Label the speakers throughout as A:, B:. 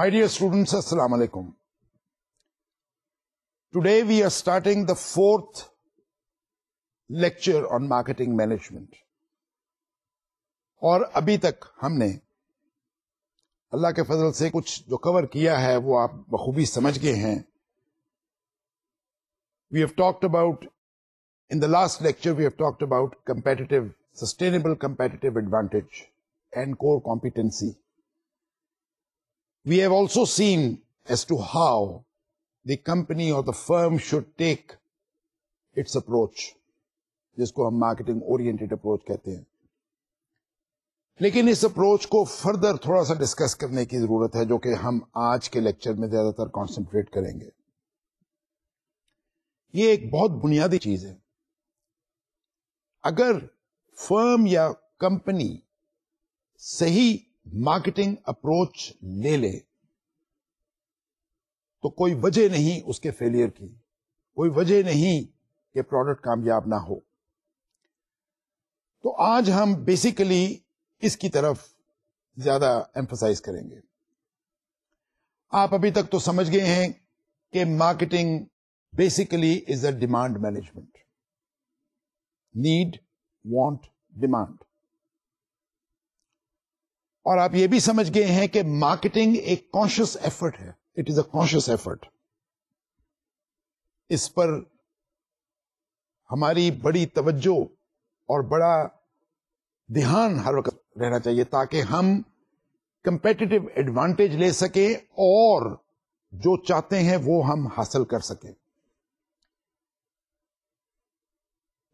A: My dear students, Assalamu alaikum. Today we are starting the fourth lecture on marketing management. और अभी तक हमने अल्लाह के फजल से कुछ जो कवर किया है वो आप बखूबी समझ गए हैं we have talked about in the last lecture we have talked about competitive sustainable competitive advantage and core competency We have also seen as to how the company or the firm should take its approach, जिसको हम marketing oriented approach कहते हैं लेकिन इस approach को further थोड़ा सा discuss करने की जरूरत है जो कि हम आज के लेक्चर में ज्यादातर कॉन्सेंट्रेट करेंगे ये एक बहुत बुनियादी चीज है अगर फर्म या कंपनी सही मार्केटिंग अप्रोच ले ले तो कोई वजह नहीं उसके फेलियर की कोई वजह नहीं कि प्रोडक्ट कामयाब ना हो तो आज हम बेसिकली इसकी तरफ ज्यादा एम्फोसाइज करेंगे आप अभी तक तो समझ गए हैं कि marketing basically is a demand management need want demand और आप ये भी समझ गए हैं कि मार्केटिंग एक कॉन्शियस एफर्ट है it is a conscious effort इस पर हमारी बड़ी तवज्जो और बड़ा ध्यान हर वक्त रहना चाहिए ताकि हम कंपेटिटिव एडवांटेज ले सके और जो चाहते हैं वो हम हासिल कर सके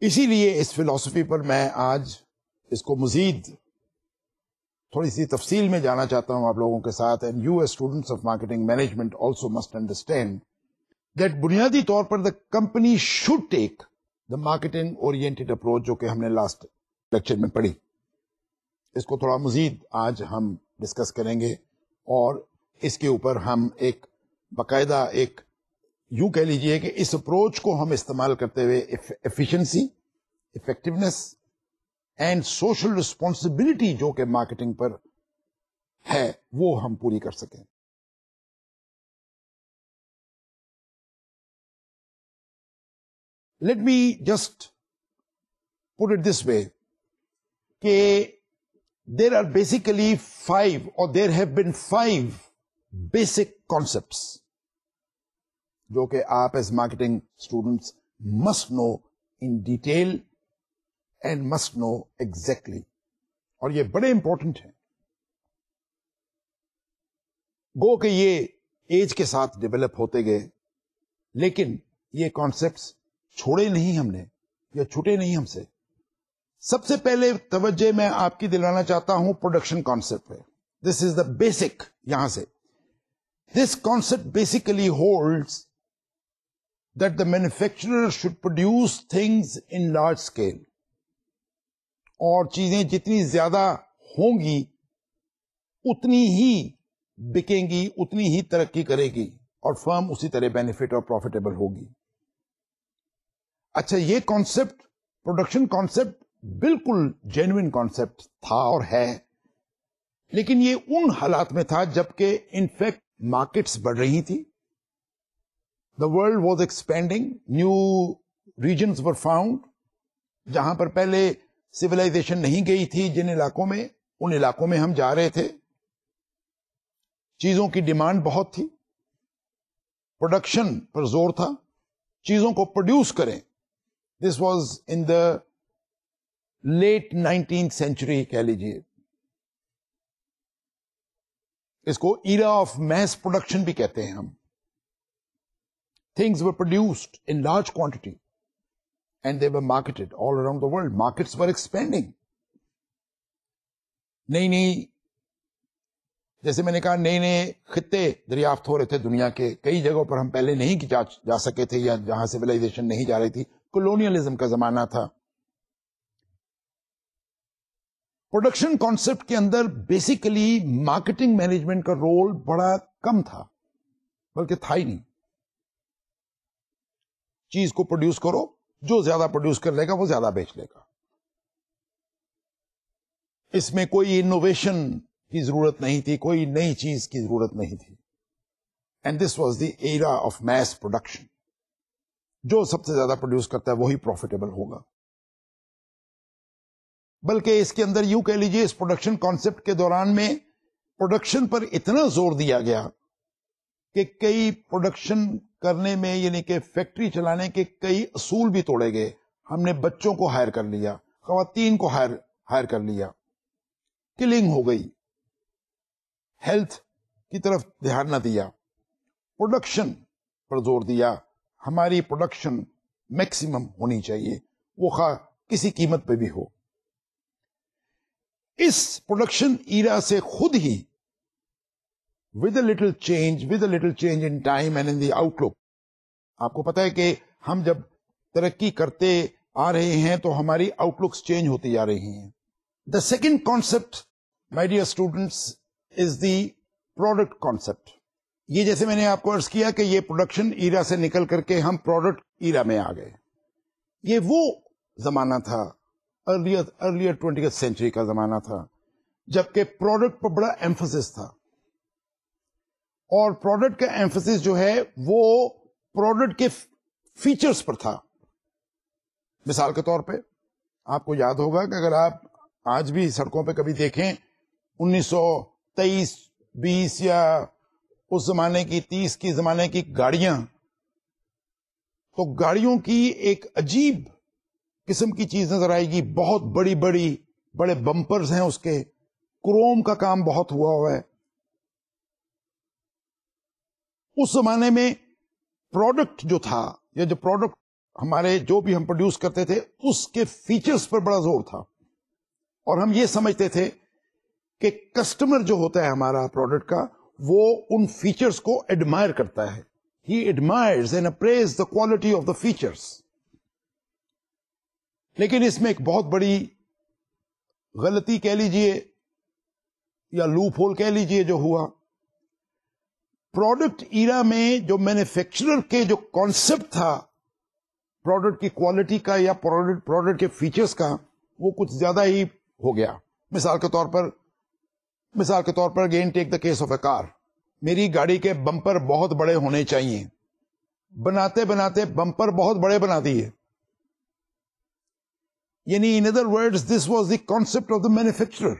A: इसीलिए इस फिलॉसफी पर मैं आज इसको मजीद थोड़ी सी तफसील में जाना चाहता हूँ आप लोगों के साथ and you as students of marketing management also must understand that बुनियादी तौर पर the company should take the marketing oriented approach जो कि हमने लास्ट लेक्चर में पढ़ी इसको थोड़ा मजीद आज हम डिस्कस करेंगे और इसके ऊपर हम एक बाकायदा एक यूं कह लीजिए कि इस अप्रोच को हम इस्तेमाल करते हुए efficiency effectiveness and social responsibility जो कि मार्केटिंग पर है वो हम पूरी कर सकें let me just put it this way कि देर आर बेसिकली फाइव और there have been five basic concepts जो कि आप as marketing students must know in detail and must know exactly और ये बड़े इंपॉर्टेंट हैं गो के ये एज के साथ डेवलप होते गए लेकिन ये कॉन्सेप्ट्स छोड़े नहीं हमने या छूटे नहीं हमसे सबसे पहले तवज्जे मैं आपकी दिलाना चाहता हूं प्रोडक्शन कॉन्सेप्ट पे दिस इज द बेसिक यहां से this concept basically holds that the manufacturer should produce things in large scale. और चीजें जितनी ज्यादा होंगी उतनी ही बिकेंगी उतनी ही तरक्की करेगी और फर्म उसी तरह बेनिफिट और प्रॉफिटेबल होगी अच्छा ये कॉन्सेप्ट प्रोडक्शन कॉन्सेप्ट बिल्कुल जेन्युन कॉन्सेप्ट था और है लेकिन ये उन हालात में था जबकि इनफैक्ट मार्केट्स बढ़ रही थी the world was expanding new regions were found जहां पर पहले सिविलाइजेशन नहीं गई थी जिन इलाकों में उन इलाकों में हम जा रहे थे चीजों की डिमांड बहुत थी प्रोडक्शन पर जोर था चीजों को प्रोड्यूस करें this was in the late nineteen century कह लीजिए इसको ईरा ऑफ मैस प्रोडक्शन भी कहते हैं हम things we produced in large quantity and they were marketed all around the world. Markets were expanding. नई नई जैसे मैंने कहा नए नए खत्ते दरियाफ्त हो रहे थे दुनिया के कई जगहों पर हम पहले नहीं जा, जा सके थे या जहां सिविलाइजेशन नहीं जा रही थी कॉलोनियलिज्म का जमाना था प्रोडक्शन कॉन्सेप्ट के अंदर बेसिकली मार्केटिंग मैनेजमेंट का रोल बड़ा कम था बल्कि था ही नहीं चीज को प्रोड्यूस करो जो ज्यादा प्रोड्यूस कर लेगा वो ज्यादा बेच लेगा इसमें कोई इनोवेशन की जरूरत नहीं थी कोई नई चीज की जरूरत नहीं थी and this was the area of mass production जो सबसे ज्यादा प्रोड्यूस करता है वही प्रॉफिटेबल होगा बल्कि इसके अंदर यू कह लीजिए इस प्रोडक्शन कॉन्सेप्ट के दौरान में प्रोडक्शन पर इतना जोर दिया गया कि कई प्रोडक्शन करने में यानी कि फैक्ट्री चलाने के कई असूल भी तोड़े गए हमने बच्चों को हायर कर लिया खातन को हायर हायर कर लिया किलिंग हो गई हेल्थ की तरफ ध्यान न दिया प्रोडक्शन पर जोर दिया हमारी प्रोडक्शन मैक्सिमम होनी चाहिए वो खा किसी कीमत पे भी हो इस प्रोडक्शन ईरा से खुद ही with little change with little change in time and in the outlook आपको पता है कि हम जब तरक्की करते आ रहे हैं तो हमारी आउटलुक्स चेंज होती जा रही हैं the second concept my dear students is the product concept ये जैसे मैंने आपको अर्ज किया कि ये प्रोडक्शन ईरा से निकल करके हम प्रोडक्ट ईरा में आ गए ये वो जमाना था अर्लियर अर्लियर ट्वेंटी सेंचुरी का जमाना था जबकि प्रोडक्ट पर बड़ा एम्फोसिस था और प्रोडक्ट का एम्फोसिस जो है वो प्रोडक्ट के फीचर्स पर था मिसाल के तौर पे आपको याद होगा कि अगर आप आज भी सड़कों पे कभी देखें 1923, 20 या उस जमाने की 30 की जमाने की गाड़ियां तो गाड़ियों की एक अजीब किस्म की चीज नजर आएगी बहुत बड़ी बड़ी बड़े बम्पर्स हैं उसके क्रोम का काम बहुत हुआ हुआ है उस जमाने में प्रोडक्ट जो था या जो प्रोडक्ट हमारे जो भी हम प्रोड्यूस करते थे उसके फीचर्स पर बड़ा जोर था और हम ये समझते थे कि कस्टमर जो होता है हमारा प्रोडक्ट का वो उन फीचर्स को एडमायर करता है he admire and appraise the quality of the features लेकिन इसमें एक बहुत बड़ी गलती कह लीजिए या लूप होल कह लीजिए जो हुआ प्रोडक्ट ईरा में जो मैन्युफैक्चरर के जो कॉन्सेप्ट था प्रोडक्ट की क्वालिटी का या प्रोडक्ट प्रोडक्ट के फीचर्स का वो कुछ ज्यादा ही हो गया मिसाल के तौर पर मिसाल के तौर पर again take the case of a car मेरी गाड़ी के बम्पर बहुत बड़े होने चाहिए बनाते बनाते बम्पर बहुत बड़े बना दिए यानी in other words this was the concept of the manufacturer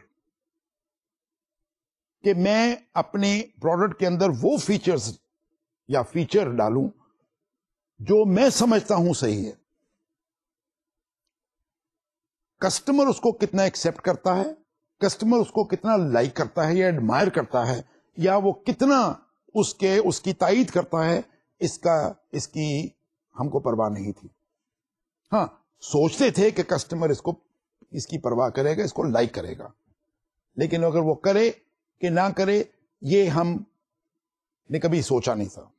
A: कि मैं अपने प्रोडक्ट के अंदर वो फीचर्स या फीचर डालू जो मैं समझता हूं सही है कस्टमर उसको कितना एक्सेप्ट करता है कस्टमर उसको कितना लाइक like करता है या एडमायर करता है या वो कितना उसके उसकी तायद करता है इसका इसकी हमको परवाह नहीं थी हाँ सोचते थे कि कस्टमर इसको इसकी परवाह करेगा इसको लाइक like करेगा लेकिन अगर वो करे कि ना करे ये हम ने कभी सोचा नहीं था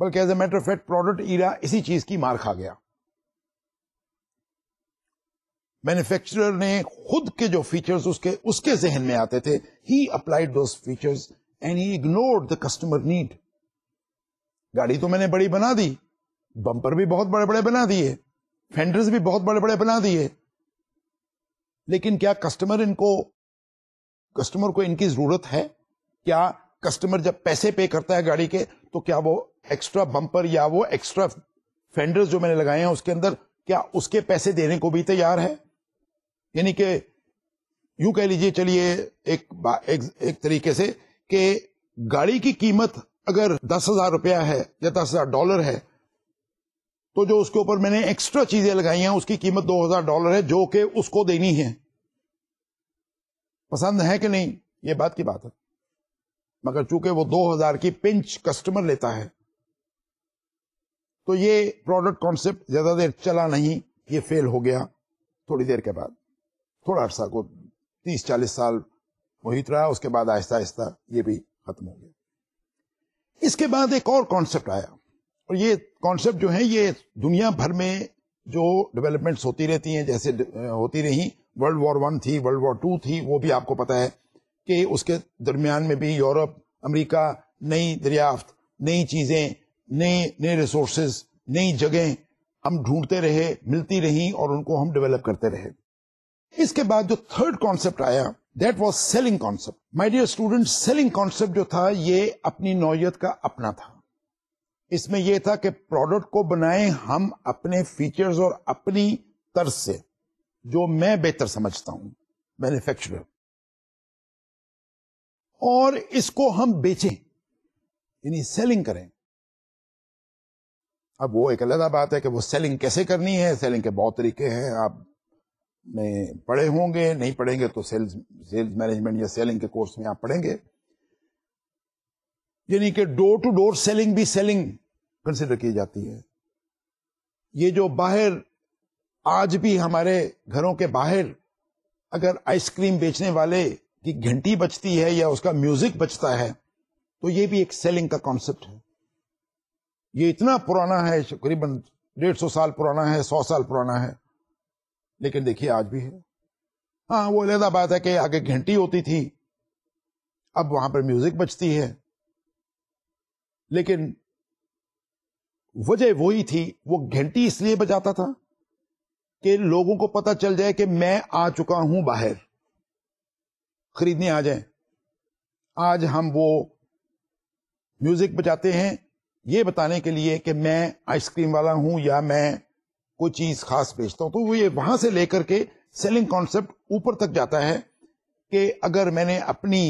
A: बल्कि as a matter fact product era इसी चीज की मार खा गया मैन्युफैक्चरर ने खुद के जो फीचर्स उसके उसके जहन में आते थे he applied those features and he ignored the customer need गाड़ी तो मैंने बड़ी बना दी बम्पर भी बहुत बड़े बड़े बना दिए फेंडर्स भी बहुत बड़े बड़े बना दिए लेकिन क्या कस्टमर इनको कस्टमर को इनकी जरूरत है क्या कस्टमर जब पैसे पे करता है गाड़ी के तो क्या वो एक्स्ट्रा बम्पर या वो एक्स्ट्रा फेंडर्स जो मैंने लगाए हैं उसके अंदर क्या उसके पैसे देने को भी तैयार है यानी कि यूं कह लीजिए चलिए एक, एक एक तरीके से कि गाड़ी की कीमत अगर दस हजार रुपया है या दस हजार डॉलर है तो जो उसके ऊपर मैंने एक्स्ट्रा चीजें लगाई हैं उसकी कीमत दो हजार डॉलर है जो कि उसको देनी है पसंद है कि नहीं ये बात की बात है मगर चूंकि वो 2000 की पिंच कस्टमर लेता है तो ये प्रोडक्ट कॉन्सेप्ट ज्यादा देर चला नहीं ये फेल हो गया थोड़ी देर के बाद थोड़ा अर्सा को तीस चालीस साल मोहित तो रहा उसके बाद आहिस्ता आहिस्ता ये भी खत्म हो गया इसके बाद एक और कॉन्सेप्ट आया और ये कॉन्सेप्ट जो है ये दुनिया भर में जो डेवलपमेंट्स होती रहती हैं जैसे होती रही वर्ल्ड वॉर वन थी वर्ल्ड वॉर टू थी वो भी आपको पता है कि उसके दरमियान में भी यूरोप अमेरिका नई दरियाफ्त नई चीज़ें नए नए रिसोर्स नई जगह हम ढूंढते रहे मिलती रही और उनको हम डेवलप करते रहे इसके बाद जो थर्ड कॉन्सेप्ट आया that was selling concept my dear student selling concept जो था ये अपनी नौयत का अपना था इसमें यह था कि प्रोडक्ट को बनाए हम अपने फीचर्स और अपनी तर्ज से जो मैं बेहतर समझता हूं मैन्युफैक्चरर और इसको हम बेचें यानी सेलिंग करें अब वो एक अलग बात है कि वो सेलिंग कैसे करनी है सेलिंग के बहुत तरीके हैं आप ने पढ़े होंगे नहीं पढ़ेंगे तो सेल्स सेल्स मैनेजमेंट या सेलिंग के कोर्स में आप पढ़ेंगे यानी कि डोर टू डोर सेलिंग भी सेलिंग कंसिडर की जाती है ये जो बाहर आज भी हमारे घरों के बाहर अगर आइसक्रीम बेचने वाले की घंटी बचती है या उसका म्यूजिक बचता है तो ये भी एक सेलिंग का कॉन्सेप्ट है ये इतना पुराना है तकरीबन डेढ़ सौ साल पुराना है सौ साल पुराना है लेकिन देखिए आज भी है हाँ वो अलहदा बात है कि आगे घंटी होती थी अब वहां पर म्यूजिक बचती है लेकिन वजह वही थी वो घंटी इसलिए बजाता था कि लोगों को पता चल जाए कि मैं आ चुका हूं बाहर खरीदने आ जाए आज हम वो म्यूजिक बजाते हैं ये बताने के लिए कि मैं आइसक्रीम वाला हूं या मैं कोई चीज खास बेचता हूं तो वो ये वहां से लेकर के सेलिंग कॉन्सेप्ट ऊपर तक जाता है कि अगर मैंने अपनी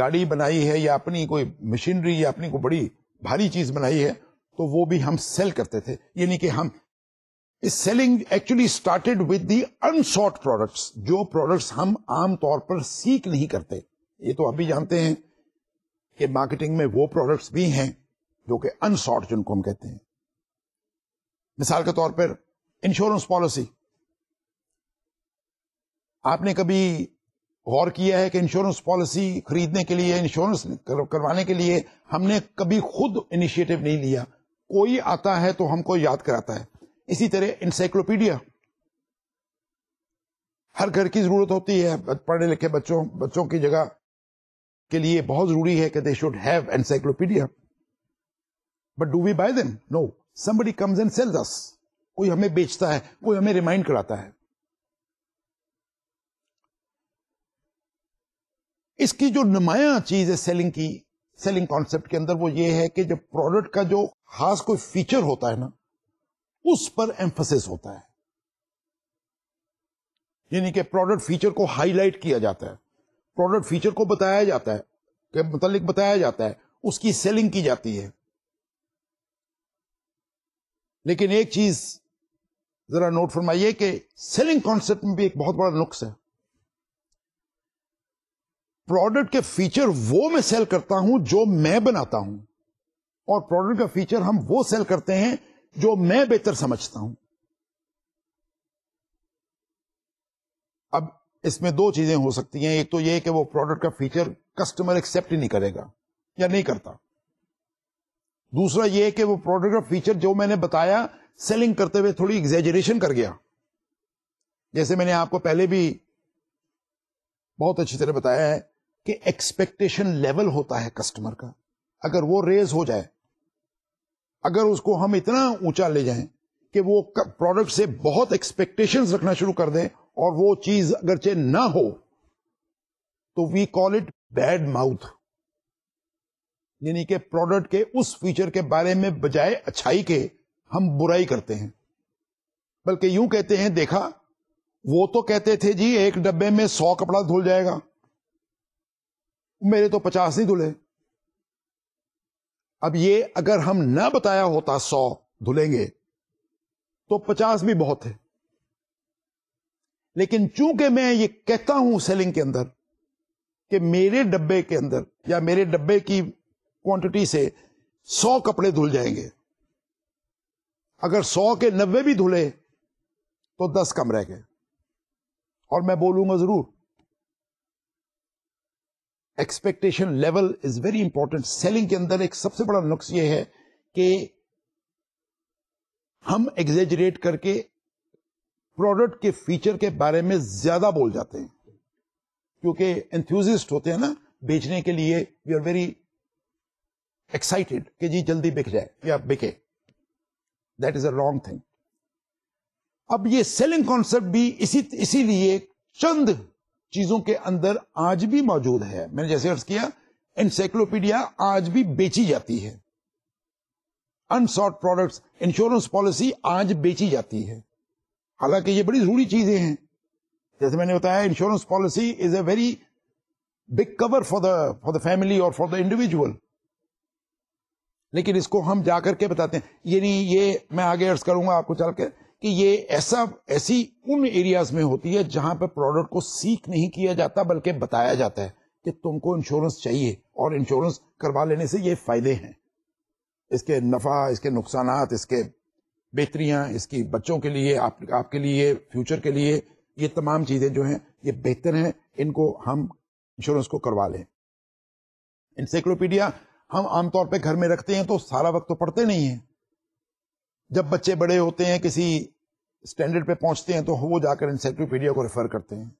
A: गाड़ी बनाई है या अपनी कोई मशीनरी या अपनी कोई बड़ी भारी चीज बनाई है तो वो भी हम सेल करते थे यानी कि हम selling actually started with the unsought products जो प्रोडक्ट्स हम आम तौर पर सीख नहीं करते ये तो अभी जानते हैं कि मार्केटिंग में वो प्रोडक्ट्स भी हैं जो कि अनसॉट जिनको हम कहते हैं मिसाल के तौर पर इंश्योरेंस पॉलिसी आपने कभी गौर किया है कि इंश्योरेंस पॉलिसी खरीदने के लिए इंश्योरेंस करवाने के लिए हमने कभी खुद इनिशिएटिव नहीं लिया कोई आता है तो हमको याद कराता है इसी तरह इंसाइक्लोपीडिया हर घर की जरूरत होती है पढ़े लिखे बच्चों बच्चों की जगह के लिए बहुत जरूरी है कि they should have encyclopedia but do we buy them no somebody comes and sells us कोई हमें बेचता है कोई हमें रिमाइंड कराता है इसकी जो नुमाया चीज है सेलिंग की सेलिंग कॉन्सेप्ट के अंदर वो ये है कि जब प्रोडक्ट का जो खास कोई फीचर होता है ना उस पर एम्फोसिस होता है यानी कि प्रोडक्ट फीचर को हाईलाइट किया जाता है प्रोडक्ट फीचर को बताया जाता है के मतलब बताया जाता है उसकी सेलिंग की जाती है लेकिन एक चीज जरा नोट फरमाइए कि सेलिंग कॉन्सेप्ट में भी एक बहुत बड़ा नुक्स है प्रोडक्ट के फीचर वो मैं सेल करता हूं जो मैं बनाता हूं और प्रोडक्ट का फीचर हम वो सेल करते हैं जो मैं बेहतर समझता हूं अब इसमें दो चीजें हो सकती हैं एक तो यह कि वो प्रोडक्ट का फीचर कस्टमर एक्सेप्ट ही नहीं करेगा या नहीं करता दूसरा यह कि वो प्रोडक्ट का फीचर जो मैंने बताया सेलिंग करते हुए थोड़ी एग्जेजरेशन कर गया जैसे मैंने आपको पहले भी बहुत अच्छी तरह बताया है कि एक्सपेक्टेशन लेवल होता है कस्टमर का अगर वो रेज हो जाए अगर उसको हम इतना ऊंचा ले जाएं कि वो प्रोडक्ट से बहुत एक्सपेक्टेशंस रखना शुरू कर दें और वो चीज अगरचे ना हो तो we call it bad mouth यानी कि प्रोडक्ट के उस फीचर के बारे में बजाय अच्छाई के हम बुराई करते हैं बल्कि यूं कहते हैं देखा वो तो कहते थे जी एक डब्बे में सौ कपड़ा धुल जाएगा मेरे तो पचास नहीं धुले अब ये अगर हम ना बताया होता सौ धुलेंगे तो पचास भी बहुत है लेकिन चूंकि मैं ये कहता हूं सेलिंग के अंदर कि मेरे डब्बे के अंदर या मेरे डब्बे की क्वांटिटी से सौ कपड़े धुल जाएंगे अगर सौ के नब्बे भी धुले तो दस कम रह गए और मैं बोलूंगा जरूर expectation level is very important selling के अंदर एक सबसे बड़ा नुक्स ये है कि हम एग्जेजरेट करके प्रोडक्ट के फीचर के बारे में ज्यादा बोल जाते हैं क्योंकि एंथ्यूजिस्ट होते हैं ना बेचने के लिए वी आर वेरी एक्साइटेड कि जी जल्दी बिक जाए या बिके that is a wrong thing अब ये सेलिंग कॉन्सेप्ट भी इसी इसीलिए चंद चीजों के अंदर आज भी मौजूद है मैंने जैसे अर्ज किया एनसाइक्लोपीडिया आज भी बेची जाती है अनसॉर्ट प्रोडक्ट्स इंश्योरेंस पॉलिसी आज बेची जाती है हालांकि ये बड़ी जरूरी चीजें हैं जैसे मैंने बताया insurance policy is a very big cover for the for the family और फॉर द इंडिविजुअल लेकिन इसको हम जाकर के बताते हैं यानी ये, ये मैं आगे अर्ज करूंगा आपको चल के कि ये ऐसा ऐसी उन एरियाज में होती है जहां पर प्रोडक्ट को सीख नहीं किया जाता बल्कि बताया जाता है कि तुमको इंश्योरेंस चाहिए और इंश्योरेंस करवा लेने से ये फायदे हैं इसके नफा इसके नुकसान इसके बेहतरियाँ इसकी बच्चों के लिए आप, आपके लिए फ्यूचर के लिए ये तमाम चीज़ें जो हैं ये बेहतर हैं इनको हम इंश्योरेंस को करवा लें इंसाइक्लोपीडिया हम आमतौर पे घर में रखते हैं तो सारा वक्त तो पढ़ते नहीं हैं जब बच्चे बड़े होते हैं किसी स्टैंडर्ड पे पहुंचते हैं तो वो जाकर इंसाइक्लोपीडिया को रेफर करते हैं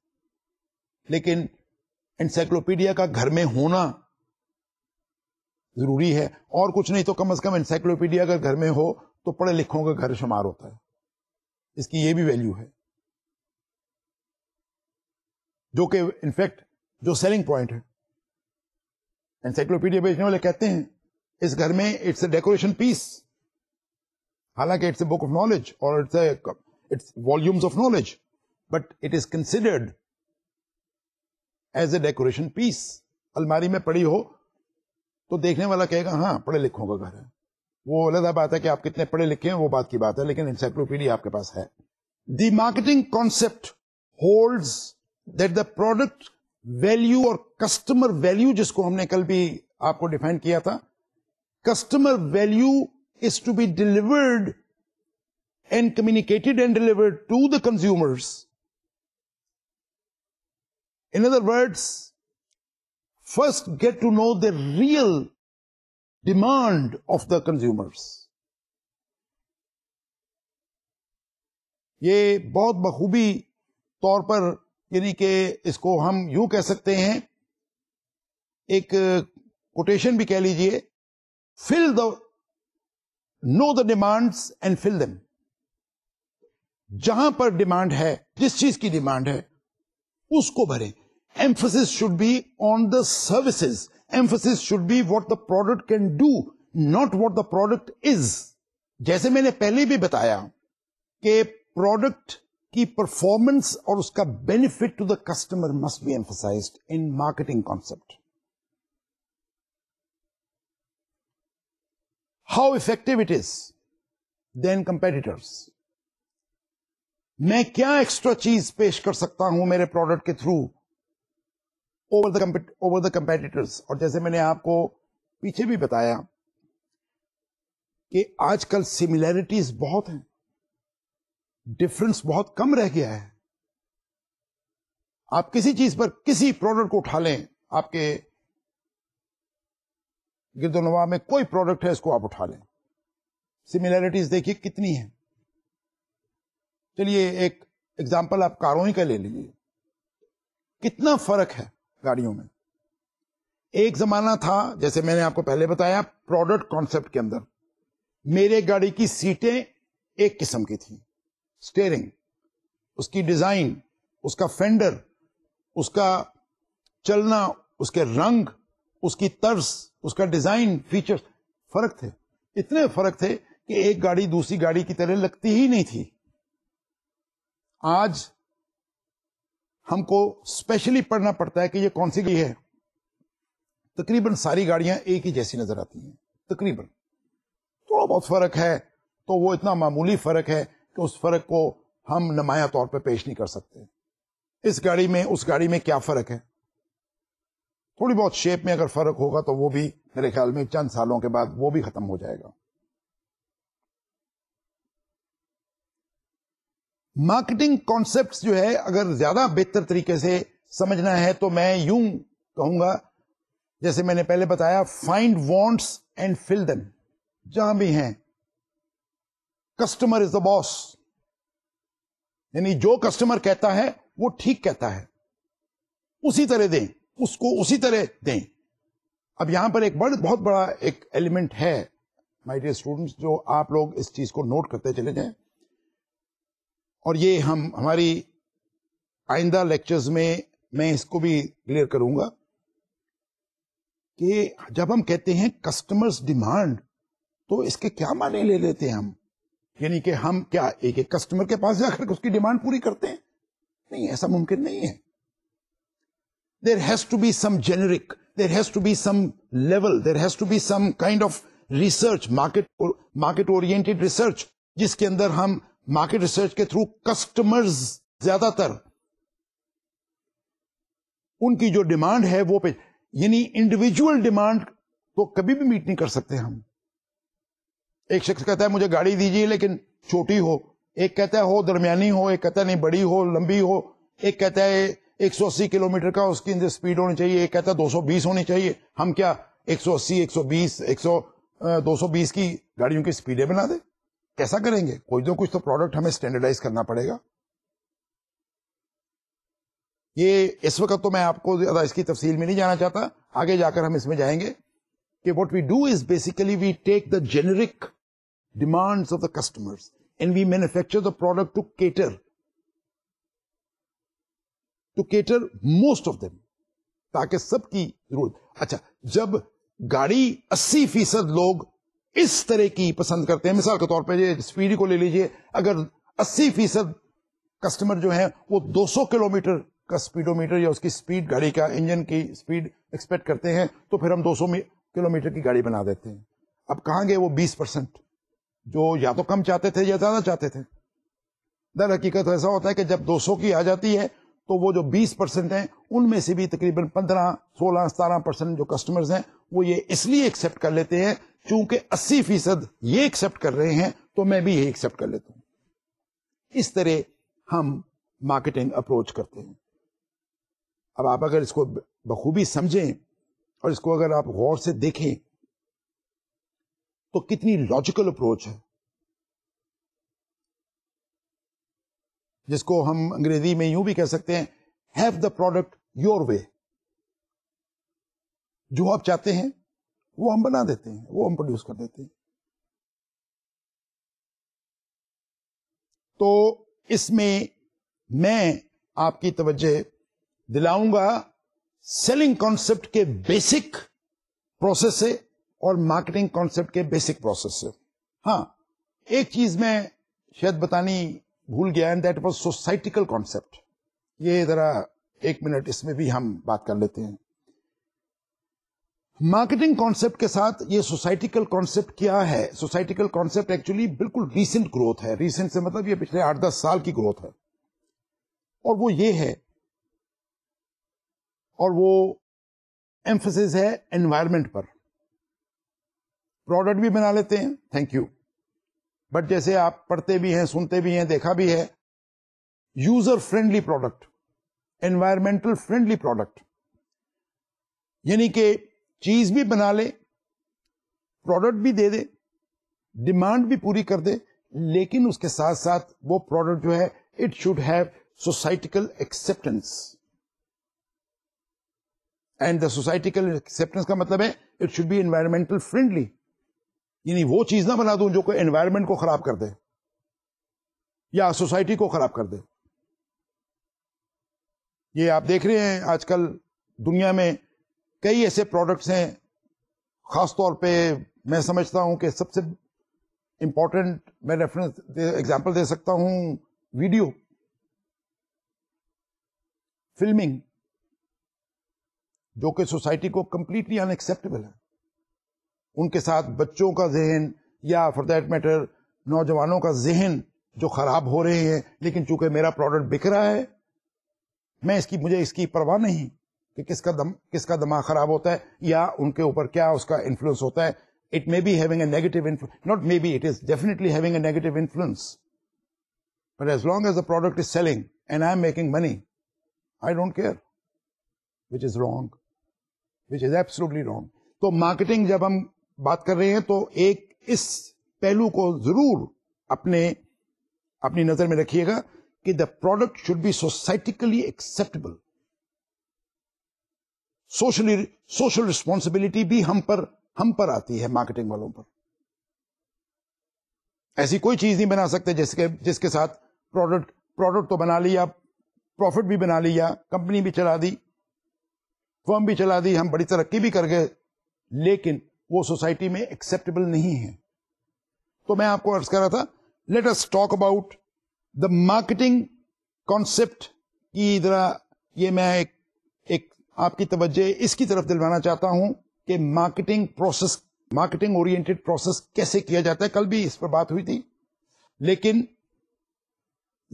A: लेकिन इंसाइक्लोपीडिया का घर में होना जरूरी है और कुछ नहीं तो कम से कम इंसाइक्लोपीडिया अगर घर में हो तो पढ़े लिखों का घर शुमार होता है इसकी ये भी वैल्यू है जो कि इनफैक्ट जो सेलिंग पॉइंट है एनसाइक्लोपीडिया बेचने वाले कहते हैं इस घर में इट्स अ डेकोरेशन पीस हालांकि it's a book of knowledge और it's it's volumes of knowledge but it is considered as a decoration piece अलमारी में पड़ी हो तो देखने वाला कहेगा हाँ पढ़े लिखों का घर है वो अलग बात है कि आप कितने पढ़े लिखे हैं वो बात की बात है लेकिन इंसाइक्लोपीडिया आपके पास है the marketing concept holds that the product value और कस्टमर वैल्यू जिसको हमने कल भी आपको डिफाइन किया था customer value is to be delivered and communicated and delivered to the consumers. In other words, first get to know the real demand of the consumers. یہ بہت بخوبی طور پر یعنی کہ اس کو ہم یوں کہہ سکتے ہیں ایک کوٹیشن بھی کہہ لیجئے fill the know the demands and fill them जहां पर डिमांड है जिस चीज की डिमांड है उसको भरें emphasis should be on the services. Emphasis should be what the product can do, not what the product is. जैसे मैंने पहले भी बताया कि प्रोडक्ट की परफॉर्मेंस और उसका benefit to the customer must be emphasised in marketing concept how effective it is then competitors मैं क्या एक्स्ट्रा चीज पेश कर सकता हूं मेरे प्रोडक्ट के through over the over the competitors और जैसे मैंने आपको पीछे भी बताया कि आजकल सिमिलैरिटीज बहुत हैं डिफरेंस बहुत कम रह गया है आप किसी चीज पर किसी प्रोडक्ट को उठा लें आपके गिरदोनवा में कोई प्रोडक्ट है इसको आप उठा लें सिमिलैरिटीज देखिए कितनी है चलिए एक एग्जाम्पल आप कारों ही का ले लीजिए कितना फर्क है गाड़ियों में एक जमाना था जैसे मैंने आपको पहले बताया प्रोडक्ट कॉन्सेप्ट के अंदर मेरे गाड़ी की सीटें एक किस्म की थी स्टेयरिंग उसकी डिजाइन उसका फेंडर उसका चलना उसके रंग उसकी तर्ज उसका डिजाइन फीचर्स फर्क थे इतने फर्क थे कि एक गाड़ी दूसरी गाड़ी की तरह लगती ही नहीं थी आज हमको स्पेशली पढ़ना पड़ता है कि ये कौन सी गाड़ी है तकरीबन सारी गाड़ियां एक ही जैसी नजर आती हैं तकरीबन थोड़ा तो बहुत फर्क है तो वो इतना मामूली फर्क है कि उस फर्क को हम नमाया तौर पर पे पेश नहीं कर सकते इस गाड़ी में उस गाड़ी में क्या फर्क है थोड़ी बहुत शेप में अगर फर्क होगा तो वो भी मेरे ख्याल में चंद सालों के बाद वो भी खत्म हो जाएगा मार्केटिंग कॉन्सेप्ट जो है अगर ज्यादा बेहतर तरीके से समझना है तो मैं यूं कहूंगा जैसे मैंने पहले बताया find wants and fill them जहां भी हैं कस्टमर इज द बॉस यानी जो कस्टमर कहता है वो ठीक कहता है उसी तरह दें उसको उसी तरह दें अब यहां पर एक बड़ बहुत बड़ा एक एलिमेंट है माय डियर स्टूडेंट्स जो आप लोग इस चीज को नोट करते चले जाएं और ये हम हमारी आइंदा लेक्चर्स में मैं इसको भी क्लियर करूंगा कि जब हम कहते हैं कस्टमर्स डिमांड तो इसके क्या माने ले लेते हैं हम यानी कि हम क्या एक एक कस्टमर के पास जाकर उसकी डिमांड पूरी करते हैं नहीं ऐसा मुमकिन नहीं है there has to be some generic, there has to be some level, there has to be some kind of research, market or market oriented research, जिसके अंदर हम मार्केट रिसर्च के थ्रू कस्टमर्स ज्यादातर उनकी जो डिमांड है वो पे यानी इंडिविजुअल डिमांड तो कभी भी मीट नहीं कर सकते हम एक शख्स कहता है मुझे गाड़ी दीजिए लेकिन छोटी हो एक कहता है हो दरमियानी हो एक कहता है नहीं बड़ी हो लंबी हो एक कहता है एक सौ अस्सी किलोमीटर का उसकी अंदर स्पीड होनी चाहिए एक कहता है दो सौ बीस होनी चाहिए हम क्या एक एक एक सौ सौ अस्सी बीस सौ दो सौ बीस की गाड़ियों की स्पीड बना दे कैसा करेंगे कोई ना तो कुछ तो प्रोडक्ट हमें स्टैंडर्डाइज करना पड़ेगा ये इस वक्त तो मैं आपको ज्यादा इसकी तफसील में नहीं जाना चाहता आगे जाकर हम इसमें जाएंगे कि what we do is basically we take the generic demands of the customers and we manufacture the product to cater to cater most of them ताकि सबकी जरूरत अच्छा जब गाड़ी अस्सी फीसद लोग इस तरह की पसंद करते हैं मिसाल के तौर पर स्पीड को ले लीजिए अगर अस्सी फीसद कस्टमर जो है वो 200 किलोमीटर का स्पीडोमीटर या उसकी स्पीड गाड़ी का इंजन की स्पीड एक्सपेक्ट करते हैं तो फिर हम दो सौ किलोमीटर की गाड़ी बना देते हैं अब कहाँ गए वो 20 परसेंट जो या तो कम चाहते थे या ज्यादा चाहते थे दर हकीकत ऐसा होता है कि जब 200 की आ जाती है तो वो जो 20 परसेंट हैं उनमें से भी तकरीबन 15, 16, 17 परसेंट जो कस्टमर्स हैं वो ये इसलिए एक्सेप्ट कर लेते हैं क्योंकि 80 फीसद ये एक्सेप्ट कर रहे हैं तो मैं भी ये एक्सेप्ट कर लेता हूं इस तरह हम मार्केटिंग अप्रोच करते हैं अब आप अगर इसको बखूबी समझें और इसको अगर आप गौर से देखें तो कितनी लॉजिकल अप्रोच है जिसको हम अंग्रेजी में यूं भी कह सकते हैं have the product your way जो आप चाहते हैं वो हम बना देते हैं वो हम प्रोड्यूस कर देते हैं तो इसमें मैं आपकी तवज्जो दिलाऊंगा सेलिंग कॉन्सेप्ट के बेसिक प्रोसेस से और मार्केटिंग कॉन्सेप्ट के बेसिक प्रोसेस से हाँ एक चीज मैं शायद बतानी भूल गया and that was societal concept ये जरा एक मिनट इसमें भी हम बात कर लेते हैं मार्केटिंग कॉन्सेप्ट के साथ ये सोसाइटिकल कॉन्सेप्ट क्या है सोसाइटिकल कॉन्सेप्ट एक्चुअली बिल्कुल रीसेंट ग्रोथ है रीसेंट से मतलब ये पिछले आठ दस साल की ग्रोथ है और वो ये है और वो एम्फोसिस है एनवायरमेंट पर प्रोडक्ट भी बना लेते हैं थैंक यू बट जैसे आप पढ़ते भी हैं सुनते भी हैं देखा भी है user friendly product environmental friendly product यानी कि चीज भी बना ले प्रोडक्ट भी दे दे डिमांड भी पूरी कर दे लेकिन उसके साथ साथ वो प्रोडक्ट जो है it should have societal acceptance and the societal acceptance का मतलब है it should be environmental friendly यानी वो चीज ना बना दूं जो कोई एनवायरमेंट को खराब कर दे या सोसाइटी को खराब कर दे ये आप देख रहे हैं आजकल दुनिया में कई ऐसे प्रोडक्ट्स हैं खास तौर पे मैं समझता हूं कि सबसे इम्पोर्टेंट मैं रेफरेंस एग्जांपल दे सकता हूं वीडियो फिल्मिंग जो कि सोसाइटी को कंप्लीटली अनएक्सेप्टेबल है उनके साथ बच्चों का जहन या फॉर देट मैटर नौजवानों का जहन जो खराब हो रहे हैं लेकिन चूंकि मेरा प्रोडक्ट बिक रहा है मैं इसकी मुझे इसकी परवाह नहीं कि किसका दम किसका दिमाग खराब होता है या उनके ऊपर क्या उसका इन्फ्लुएंस होता है it may be having a negative not may be it is definitely having a negative influence but as long as the product is selling and I am making money I don't care which is wrong which is absolutely wrong तो marketing जब हम बात कर रहे हैं तो एक इस पहलू को जरूर अपने अपनी नजर में रखिएगा कि the product should be societally acceptable socially social responsibility भी हम पर हम पर आती है मार्केटिंग वालों पर ऐसी कोई चीज नहीं बना सकते जिसके जिसके साथ प्रोडक्ट प्रोडक्ट तो बना लिया प्रॉफिट भी बना लिया कंपनी भी चला दी फर्म भी चला दी हम बड़ी तरक्की भी कर गए लेकिन वो सोसाइटी में एक्सेप्टेबल नहीं है तो मैं आपको अर्ज कर रहा था let us talk about the marketing concept की जरा ये मैं एक एक आपकी तवज्जो इसकी तरफ दिलवाना चाहता हूं कि marketing process marketing oriented process कैसे किया जाता है कल भी इस पर बात हुई थी लेकिन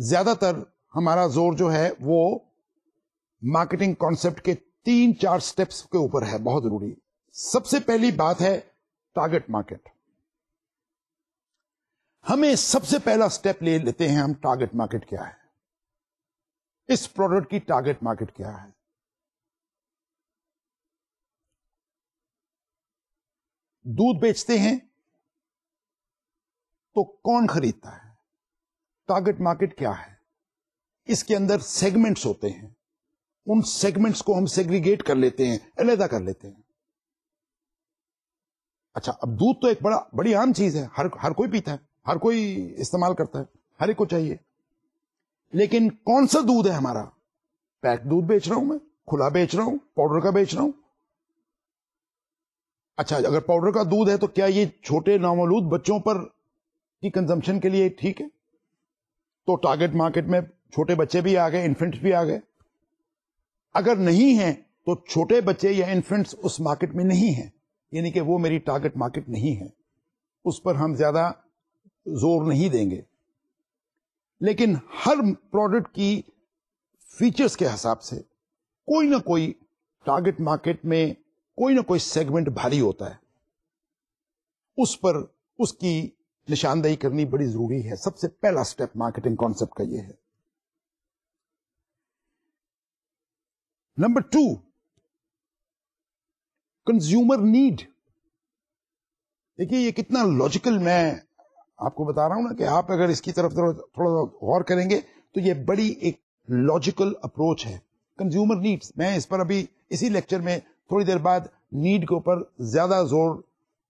A: ज्यादातर हमारा जोर जो है वो मार्केटिंग कॉन्सेप्ट के तीन चार स्टेप्स के ऊपर है बहुत जरूरी सबसे पहली बात है टारगेट मार्केट हमें सबसे पहला स्टेप ले लेते हैं हम टारगेट मार्केट क्या है इस प्रोडक्ट की टारगेट मार्केट क्या है दूध बेचते हैं तो कौन खरीदता है टारगेट मार्केट क्या है इसके अंदर सेगमेंट्स होते हैं उन सेगमेंट्स को हम सेग्रीगेट कर लेते हैं अलहदा कर लेते हैं अच्छा अब दूध तो एक बड़ा बड़ी आम चीज है हर हर कोई पीता है हर कोई इस्तेमाल करता है हर एक को चाहिए लेकिन कौन सा दूध है हमारा पैक दूध बेच रहा हूं मैं खुला बेच रहा हूं पाउडर का बेच रहा हूं अच्छा अगर पाउडर का दूध है तो क्या ये छोटे नामोलूद बच्चों पर की कंजम्पशन के लिए ठीक है तो टारगेट मार्केट में छोटे बच्चे भी आ गए इन्फेंट्स भी आ गए अगर नहीं है तो छोटे बच्चे या इन्फेंट्स उस मार्केट में नहीं है यानी कि वो मेरी टारगेट मार्केट नहीं है उस पर हम ज्यादा जोर नहीं देंगे लेकिन हर प्रोडक्ट की फीचर्स के हिसाब से कोई ना कोई टारगेट मार्केट में कोई ना कोई सेगमेंट भारी होता है उस पर उसकी निशानदेही करनी बड़ी जरूरी है सबसे पहला स्टेप मार्केटिंग कॉन्सेप्ट का यह है नंबर टू कंज्यूमर नीड देखिए ये कितना लॉजिकल मैं आपको बता रहा हूं ना कि आप अगर इसकी तरफ थोड़ा गौर करेंगे तो ये बड़ी एक लॉजिकल अप्रोच है कंज्यूमर नीड्स मैं इस पर अभी इसी लेक्चर में थोड़ी देर बाद नीड के ऊपर ज्यादा जोर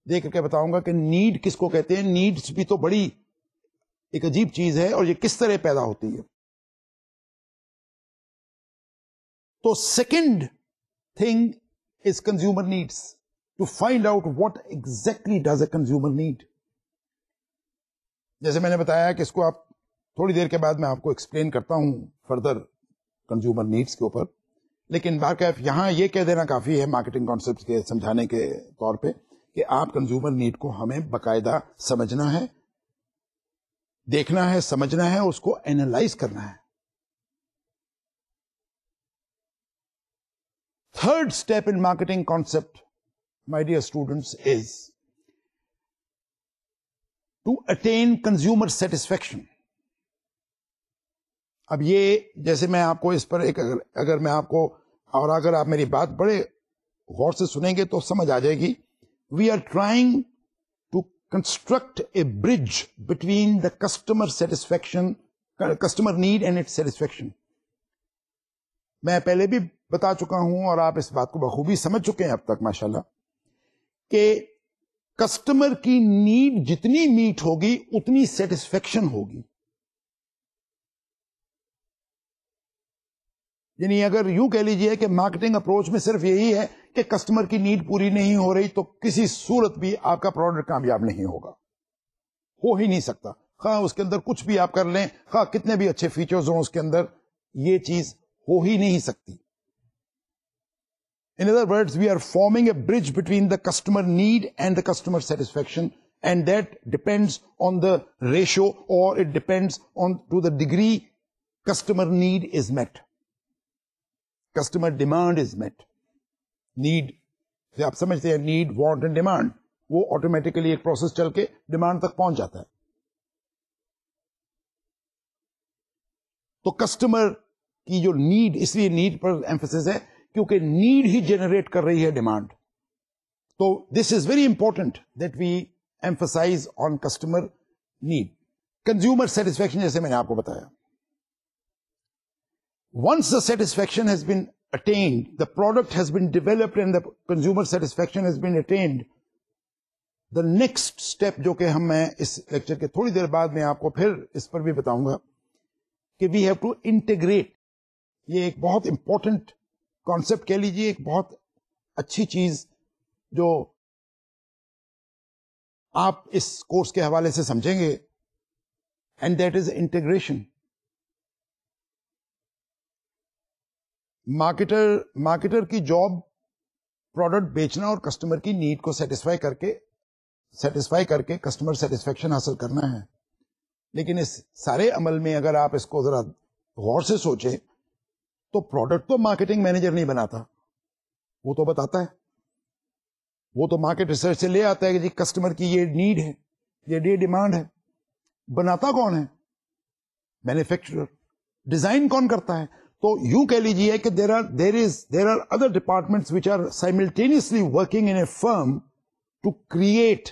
A: दे करके बताऊंगा कि नीड किसको कहते हैं नीड्स भी तो बड़ी एक अजीब चीज है और ये किस तरह पैदा होती है तो second thing is consumer needs to find out what exactly does a consumer need जैसे मैंने बताया कि इसको आप थोड़ी देर के बाद मैं आपको एक्सप्लेन करता हूं फर्दर कंज्यूमर नीड्स के ऊपर लेकिन बाकैफ यहाँ ये कह देना काफ़ी है मार्केटिंग कॉन्सेप्ट के समझाने के तौर पे कि आप कंज्यूमर नीड को हमें बकायदा समझना है देखना है समझना है उसको एनालाइज करना है third step in marketing concept, my dear students, is to attain consumer satisfaction. अब ये जैसे मैं आपको इस पर एक अगर, अगर मैं आपको और अगर आप मेरी बात बड़े गौर से सुनेंगे तो समझ आ जाएगी we are trying to construct a bridge between the customer satisfaction customer need and it satisfaction मैं पहले भी बता चुका हूं और आप इस बात को बखूबी समझ चुके हैं अब तक माशाल्लाह कि कस्टमर की नीड जितनी मीट होगी उतनी सेटिस्फेक्शन होगी यानी अगर यूं कह लीजिए कि मार्केटिंग अप्रोच में सिर्फ यही है कि कस्टमर की नीड पूरी नहीं हो रही तो किसी सूरत भी आपका प्रोडक्ट कामयाब नहीं होगा हो ही नहीं सकता हाँ उसके अंदर कुछ भी आप कर लें हाँ कितने भी अच्छे फीचर्स हों उसके अंदर ये चीज हो ही नहीं सकती In other words, we are forming a bridge between the customer need and the customer satisfaction and that depends on the ratio or it depends on to the degree customer need is met. Customer demand is met. Need, आप समझते हैं need, want and demand. वो automatically एक process चल के demand तक पहुंच जाता है तो कस्टमर की जो नीड इसलिए नीड पर एम्फोसिस है क्योंकि नीड ही जनरेट कर रही है डिमांड तो this is very important that we emphasize on customer need consumer satisfaction जैसे मैंने आपको बताया once the satisfaction has been attained, the product has been developed and the consumer satisfaction has been attained, the next step जो कि हम मैं इस lecture के थोड़ी देर बाद में आपको फिर इस पर भी बताऊंगा कि वी हैव टू इंटीग्रेट ये एक बहुत इंपॉर्टेंट कॉन्सेप्ट कह लीजिए एक बहुत अच्छी चीज जो आप इस कोर्स के हवाले से समझेंगे and that is integration marketer marketer की जॉब प्रोडक्ट बेचना और कस्टमर की नीड को सेटिस्फाई करके सेटिस्फाई करके कस्टमर सेटिस्फेक्शन हासिल करना है लेकिन इस सारे अमल में अगर आप इसको जरा गौर से सोचें तो प्रोडक्ट तो मार्केटिंग मैनेजर नहीं बनाता वो तो बताता है वो तो मार्केट रिसर्च से ले आता है कि जी कस्टमर की ये नीड है ये ये डिमांड है बनाता कौन है मैन्युफैक्चरर डिजाइन कौन करता है तो यूं कह लीजिए कि there are there is there are other departments which are simultaneously working in a firm to create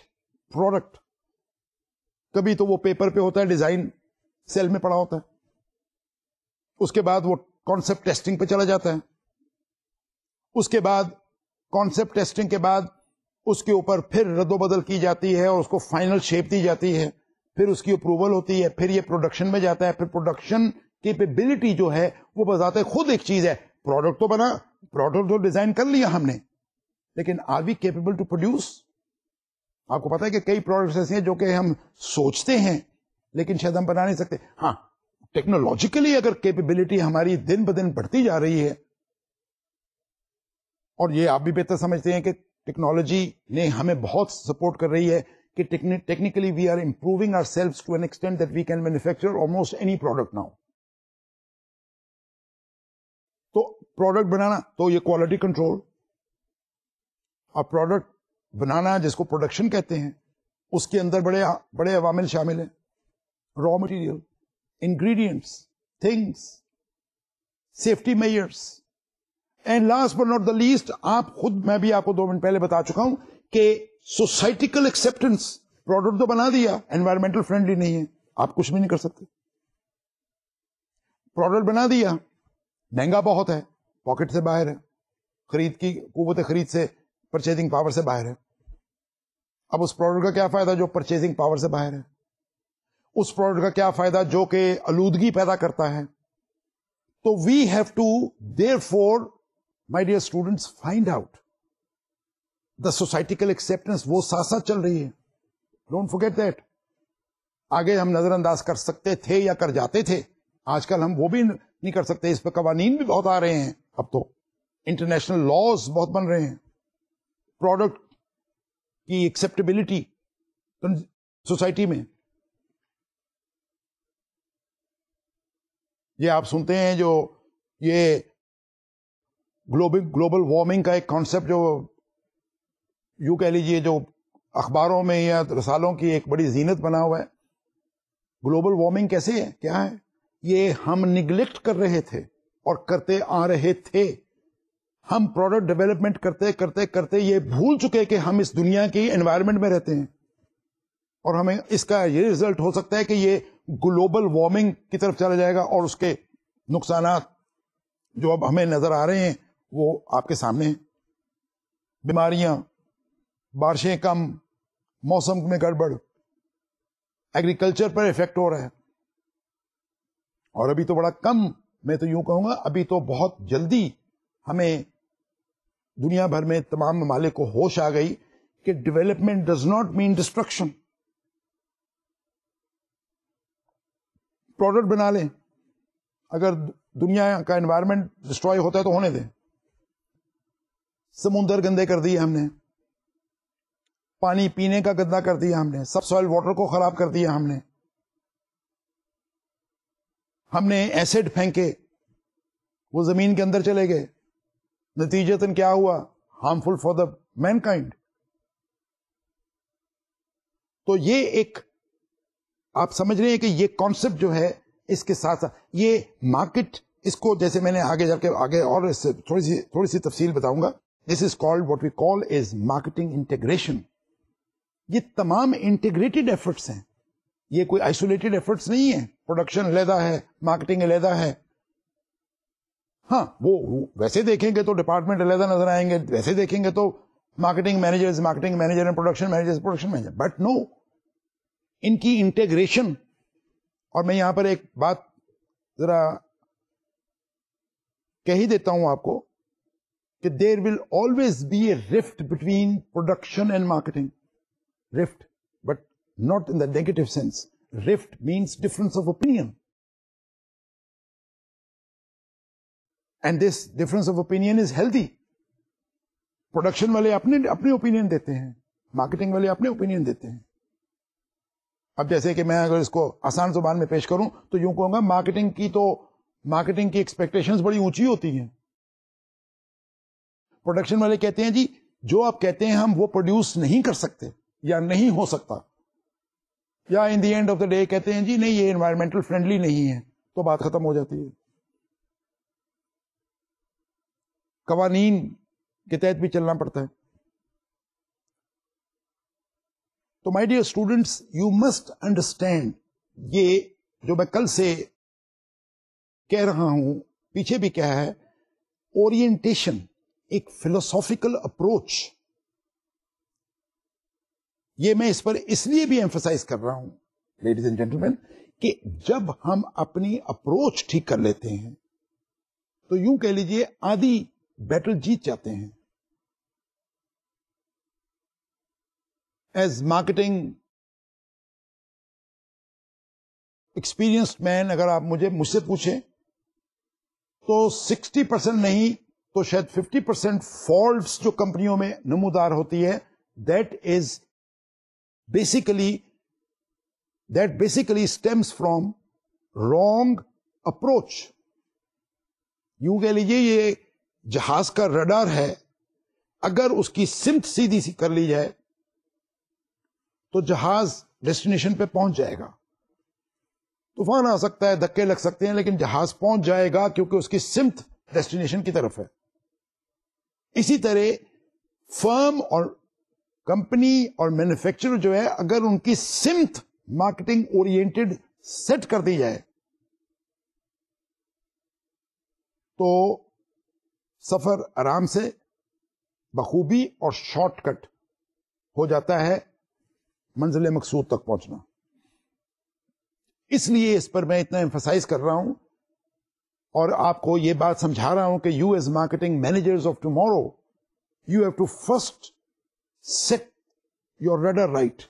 A: product कभी तो वो पेपर पे होता है डिजाइन सेल में पड़ा होता है उसके बाद वो कॉन्सेप्ट टेस्टिंग पे चला जाता है उसके बाद कॉन्सेप्ट टेस्टिंग के बाद उसके ऊपर फिर रद्दोबदल की जाती है और उसको फाइनल शेप दी जाती है फिर उसकी अप्रूवल होती है फिर ये प्रोडक्शन में जाता है फिर प्रोडक्शन केपेबिलिटी जो है वो बताते खुद एक चीज है प्रोडक्ट तो बना प्रोडक्ट तो डिजाइन कर लिया हमने लेकिन are we capable to produce आपको पता है कि कई प्रोडक्ट्स ऐसे हैं जो कि हम सोचते हैं लेकिन शायद हम बना नहीं सकते हाँ टेक्नोलॉजिकली अगर कैपेबिलिटी हमारी दिन ब दिन बढ़ती जा रही है और ये आप भी बेहतर समझते हैं कि टेक्नोलॉजी ने हमें बहुत सपोर्ट कर रही है कि technically we are improving ourselves to an extend that we can manufacture almost any product now तो प्रोडक्ट बनाना तो ये क्वालिटी कंट्रोल और प्रोडक्ट बनाना जिसको प्रोडक्शन कहते हैं उसके अंदर बड़े बड़े अवामिल शामिल हैं raw material ingredients, things, safety measures and last but not the least आप खुद मैं भी आपको दो मिनट पहले बता चुका हूं कि सोसाइटिकल एक्सेप्टेंस प्रोडक्ट तो बना दिया एनवायरमेंटल फ्रेंडली नहीं है आप कुछ भी नहीं कर सकते प्रोडक्ट बना दिया महंगा बहुत है पॉकेट से बाहर है खरीद की कुत खरीद से परचेजिंग पावर से बाहर है अब उस प्रोडक्ट का क्या फायदा जो परचेजिंग पावर से बाहर है उस प्रोडक्ट का क्या फायदा जो कि आलूदगी पैदा करता है तो we have to therefore my dear students find out the societal acceptance वो साथ साथ चल रही है डोंट फॉरगेट दैट आगे हम नजरअंदाज कर सकते थे या कर जाते थे आजकल हम वो भी नहीं कर सकते इस पर कवानीन भी बहुत आ रहे हैं अब तो इंटरनेशनल लॉज बहुत बन रहे हैं प्रोडक्ट की एक्सेप्टेबिलिटी सोसाइटी में ये आप सुनते हैं जो ये ग्लोबल ग्लोबल वार्मिंग का एक कॉन्सेप्ट जो यू कह लीजिए जो अखबारों में या रसालों की एक बड़ी जीनत बना हुआ है ग्लोबल वार्मिंग कैसे है क्या है ये हम निग्लेक्ट कर रहे थे और करते आ रहे थे हम प्रोडक्ट डेवलपमेंट करते करते करते ये भूल चुके कि हम इस दुनिया की एनवायरमेंट में रहते हैं और हमें इसका ये रिजल्ट हो सकता है कि ये ग्लोबल वार्मिंग की तरफ चला जाएगा और उसके नुकसान जो अब हमें नजर आ रहे हैं वो आपके सामने बीमारियां बारिशें कम मौसम में गड़बड़ एग्रीकल्चर पर इफेक्ट हो रहा है और अभी तो बड़ा कम मैं तो यूं कहूंगा अभी तो बहुत जल्दी हमें दुनिया भर में तमाम ममालिक को होश आ गई कि development does not mean destruction product बना लें अगर दुनिया का एनवायरनमेंट डिस्ट्रॉय होता है तो होने दें समुंदर गंदे कर दिए हमने पानी पीने का गंदा कर दिया हमने सब सॉइल वाटर को खराब कर दिया हमने हमने एसिड फेंके वो जमीन के अंदर चले गए नतीजतन क्या हुआ हार्मफुल फॉर द मैनकाइंड तो ये एक आप समझ रहे हैं कि ये कॉन्सेप्ट जो है इसके साथ साथ ये मार्केट इसको जैसे मैंने आगे जाके आगे और थोड़ी सी थोड़ी सी तफसील बताऊंगा this is called what we call is marketing integration ये तमाम इंटीग्रेटेड एफर्ट्स हैं ये कोई आइसोलेटेड एफर्ट्स नहीं है प्रोडक्शन अलहदा है मार्केटिंग अलहदा है हाँ वो वैसे देखेंगे तो डिपार्टमेंट अलहदा नजर आएंगे वैसे देखेंगे तो marketing managers marketing manager and production manager production manager but no इनकी इंटेग्रेशन और मैं यहां पर एक बात जरा कह ही देता हूं आपको कि there will always be a rift between production and marketing rift but not in the negative sense rift means difference of opinion and this difference of opinion is healthy production वाले अपने अपने ओपिनियन देते हैं marketing वाले अपने opinion देते हैं अब जैसे कि मैं अगर इसको आसान जुबान में पेश करूं तो यूं कहूंगा मार्केटिंग की तो मार्केटिंग की एक्सपेक्टेशन बड़ी ऊंची होती है प्रोडक्शन वाले कहते हैं जी जो आप कहते हैं हम वो प्रोड्यूस नहीं कर सकते या नहीं हो सकता या in the end of the day कहते हैं जी नहीं ये इन्वायरमेंटल फ्रेंडली नहीं है तो बात खत्म हो जाती है कवानीन के तहत भी चलना पड़ता है तो my dear students you must understand ये जो मैं कल से कह रहा हूं पीछे भी क्या है ओरिएंटेशन एक फिलोसॉफिकल अप्रोच ये मैं इस पर इसलिए भी एम्फोसाइज कर रहा हूं लेडीज एंड जेंटलमैन कि जब हम अपनी अप्रोच ठीक कर लेते हैं तो यूं कह लीजिए आधी बैटल जीत जाते हैं एज मार्केटिंग एक्सपीरियंस्ड मैन अगर आप मुझे मुझसे पूछें तो 60 परसेंट नहीं तो शायद 50 परसेंट फॉल्ट जो कंपनियों में नमूदार होती है that is basically that basically stems from wrong approach यूं कह लीजिए ये जहाज का रडार है अगर उसकी सिमत सीधी सी कर ली जाए तो जहाज डेस्टिनेशन पे पहुंच जाएगा तूफान आ सकता है धक्के लग सकते हैं लेकिन जहाज पहुंच जाएगा क्योंकि उसकी सिमत डेस्टिनेशन की तरफ है इसी तरह फर्म और कंपनी और मैन्युफैक्चरर जो है अगर उनकी सिमत मार्केटिंग ओरिएंटेड सेट कर दी जाए तो सफर आराम से बखूबी और शॉर्टकट हो जाता है मंजिल मकसूद तक पहुंचना इसलिए इस पर मैं इतना एम्फोसाइज कर रहा हूं और आपको यह बात समझा रहा हूं कि you as marketing managers of tomorrow you have to first set your radar right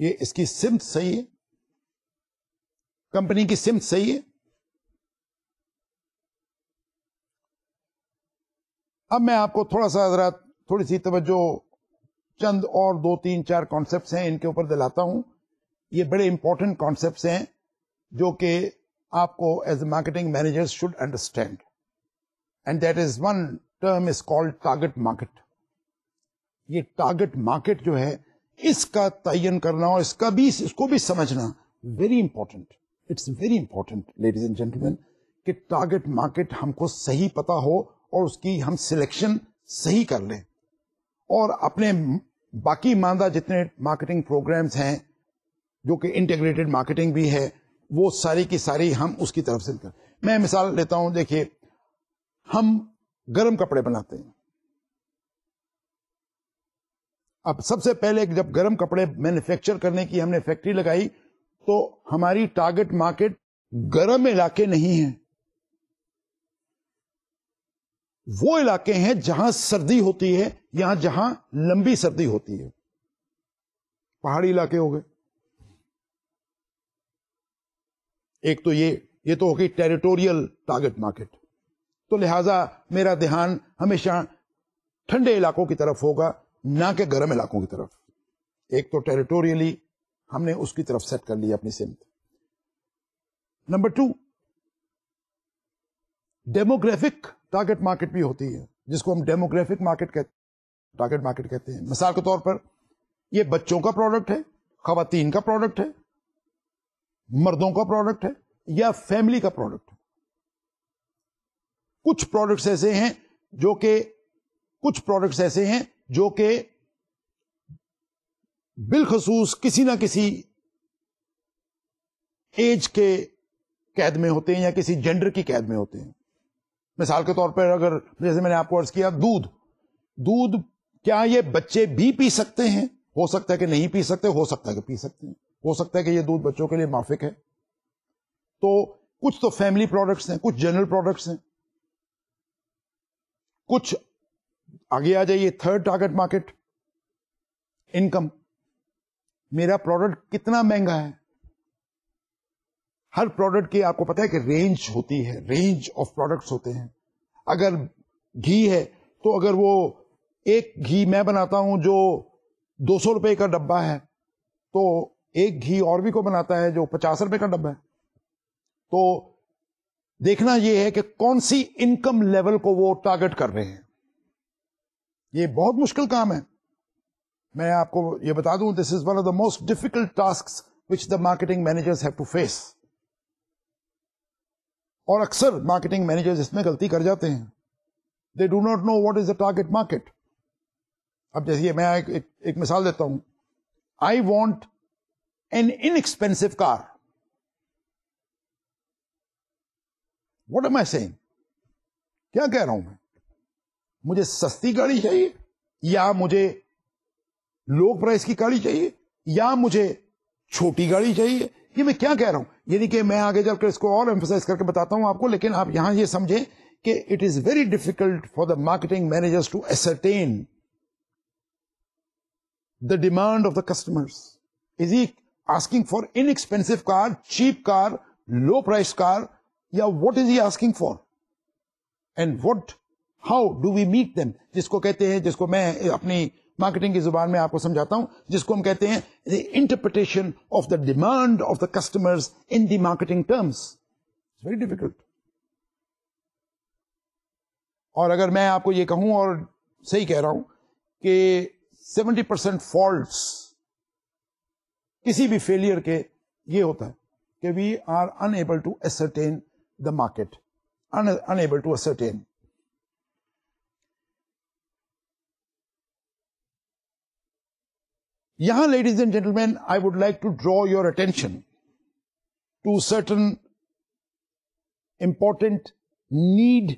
A: ये इसकी सिमत सही है कंपनी की सिमत सही है अब मैं आपको थोड़ा सा जरा थोड़ी सी तवज्जो चंद और दो तीन चार कॉन्सेप्ट हैं इनके ऊपर दिलाता हूं ये बड़े इंपॉर्टेंट कॉन्सेप्ट हैं जो कि आपको as a marketing manager should understand and that is one term is called target market ये टारगेट मार्केट जो है इसका तयन करना और इसका भी इसको भी समझना very important it's very important ladies and gentleman कि टारगेट मार्केट हमको सही पता हो और उसकी हम सिलेक्शन सही कर लें और अपने बाकी मानदा जितने मार्केटिंग प्रोग्राम्स हैं जो कि इंटीग्रेटेड मार्केटिंग भी है वो सारी की सारी हम उसकी तरफ से कर मैं मिसाल लेता हूं देखिए हम गर्म कपड़े बनाते हैं अब सबसे पहले जब गर्म कपड़े मैन्युफैक्चर करने की हमने फैक्ट्री लगाई तो हमारी टारगेट मार्केट गर्म इलाके नहीं है वो इलाके हैं जहां सर्दी होती है या जहां लंबी सर्दी होती है पहाड़ी इलाके हो गए एक तो ये ये तो होगी टेरिटोरियल टारगेट मार्केट तो लिहाजा मेरा ध्यान हमेशा ठंडे इलाकों की तरफ होगा ना कि गर्म इलाकों की तरफ एक तो टेरिटोरियली हमने उसकी तरफ सेट कर लिया अपनी सिमत number two demographic target market भी होती है जिसको हम डेमोग्राफिक मार्केट कहते टारगेट मार्केट कहते हैं मिसाल के तौर पर ये बच्चों का प्रोडक्ट है खातन का प्रोडक्ट है मर्दों का प्रोडक्ट है या फैमिली का प्रोडक्ट है कुछ प्रोडक्ट्स ऐसे हैं जो कि कुछ प्रोडक्ट्स ऐसे हैं जो कि बिलखसूस किसी ना किसी एज के कैद में होते हैं या किसी जेंडर की कैद में होते हैं मिसाल के तौर पर अगर जैसे मैंने आपको अर्ज किया दूध दूध क्या ये बच्चे भी पी सकते हैं हो सकता है कि नहीं पी सकते हो सकता है कि पी सकते हैं हो सकता है कि ये दूध बच्चों के लिए माफिक है तो कुछ तो फैमिली प्रोडक्ट्स हैं कुछ जनरल प्रोडक्ट्स हैं कुछ आगे आ जाइए थर्ड टारगेट मार्केट इनकम मेरा प्रोडक्ट कितना महंगा है हर प्रोडक्ट की आपको पता है कि रेंज होती है रेंज ऑफ प्रोडक्ट होते हैं अगर घी है तो अगर वो एक घी मैं बनाता हूं जो दो सौ रुपये का डब्बा है तो एक घी और भी को बनाता है जो पचास रुपए का डब्बा है तो देखना यह है कि कौन सी इनकम लेवल को वो टारगेट कर रहे हैं ये बहुत मुश्किल काम है मैं आपको ये बता दूं this is one of the most difficult task which the marketing managers have to face और अक्सर मार्केटिंग मैनेजर्स इसमें गलती कर जाते हैं they do not know what is the target market अब जैसे मैं एक, एक, एक मिसाल देता हूं I want an inexpensive car what am I say क्या कह रहा हूं मैं मुझे सस्ती गाड़ी चाहिए या मुझे लो प्राइस की गाड़ी चाहिए या मुझे छोटी गाड़ी चाहिए ये मैं क्या कह रहा हूं यानी कि मैं आगे जाकर इसको और एम्फोसाइज करके बताता हूं आपको लेकिन आप यहां ये समझें कि it is very difficult for the marketing managers to ascertain the demand of the customers is he asking for inexpensive car cheap car low price car या what is he asking for and what how do we meet them जिसको कहते हैं जिसको मैं अपनी marketing की जुबान में आपको समझाता हूं जिसको हम कहते हैं the interpretation of the demand of the customers in the marketing terms very difficult और अगर मैं आपको ये कहूं और सही कह रहा हूं कि 70 परसेंट फॉल्ट किसी भी फेलियर के ये होता है कि we are unable to ascertain the market unable to ascertain यहां ladies and gentleman I would like to draw your attention to certain important need